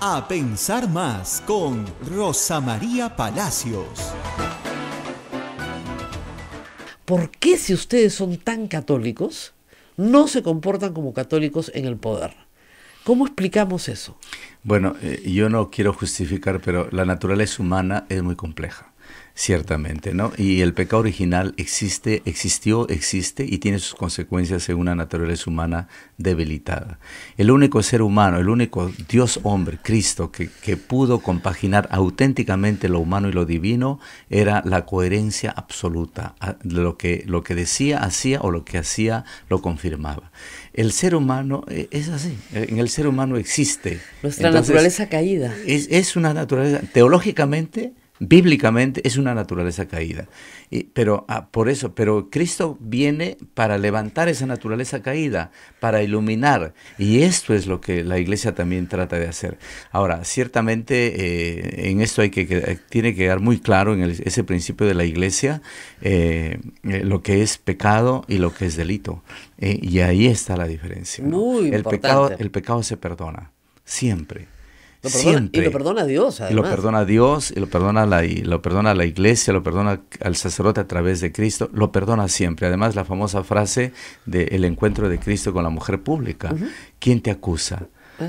A Pensar Más con Rosa María Palacios. ¿Por qué si ustedes son tan católicos, no se comportan como católicos en el poder? ¿Cómo explicamos eso? Bueno, eh, yo no quiero justificar, pero la naturaleza humana es muy compleja. Ciertamente, ¿no? Y el pecado original existe, existió, existe y tiene sus consecuencias en una naturaleza humana debilitada. El único ser humano, el único Dios hombre, Cristo, que, pudo compaginar auténticamente lo humano y lo divino, era la coherencia absoluta. Lo que, lo que decía, hacía o lo que hacía, lo confirmaba el ser humano eh, es así, en el ser humano existe. Nuestra naturaleza caída. Es, es, una naturaleza, teológicamente bíblicamente es una naturaleza caída. pero ah, por eso, pero Cristo viene para levantar esa naturaleza caída, para iluminar. Y esto es lo que la iglesia también trata de hacer. Ahora, ciertamente eh, en esto hay que, eh, tiene que quedar muy claro en ese principio de la iglesia eh, lo que es pecado y lo que es delito. y ahí está la diferencia. el pecado, el pecado se perdona, siempre y lo perdona a Dios, Y lo perdona a Dios, y lo perdona, a la, y lo perdona la iglesia, lo perdona al sacerdote a través de Cristo, lo perdona siempre. Además, la famosa frase del el encuentro de Cristo con la mujer pública. ¿Quién te acusa?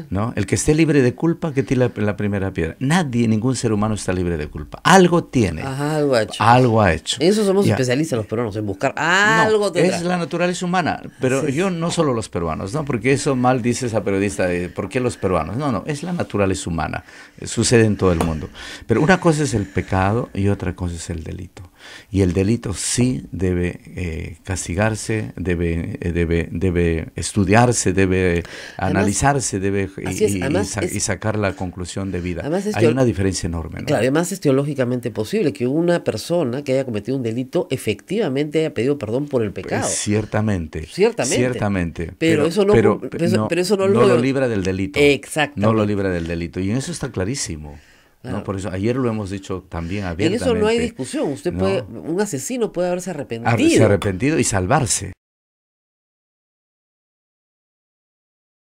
¿no? El que esté libre de culpa, que tire la, primera piedra. Nadie, ningún ser humano está libre de culpa. Algo tiene. algo ha hecho. Eso somos especialistas los peruanos en buscar algo. es la naturaleza humana, pero yo no solo los peruanos, ¿no? Porque eso mal dice esa periodista, de, ¿por qué los peruanos? No, no, es la naturaleza humana. Sucede en todo el mundo. Pero una cosa es el pecado y otra cosa es el delito. Y el delito sí debe eh, castigarse, debe, eh, debe, debe estudiarse, debe analizarse, debe eh, y, sacar la conclusión de vida. Hay una diferencia enorme. ¿no? además es teológicamente posible que una persona que haya cometido un delito efectivamente haya pedido perdón por el pecado. ciertamente. Ciertamente. Pero, eso no, no, lo, libra del delito. Exacto. No lo libra del delito. Y en eso está clarísimo. No, por eso ayer lo hemos dicho también abiertamente. En eso no hay discusión. Usted puede, un asesino puede haberse arrepentido. Haberse arrepentido y salvarse.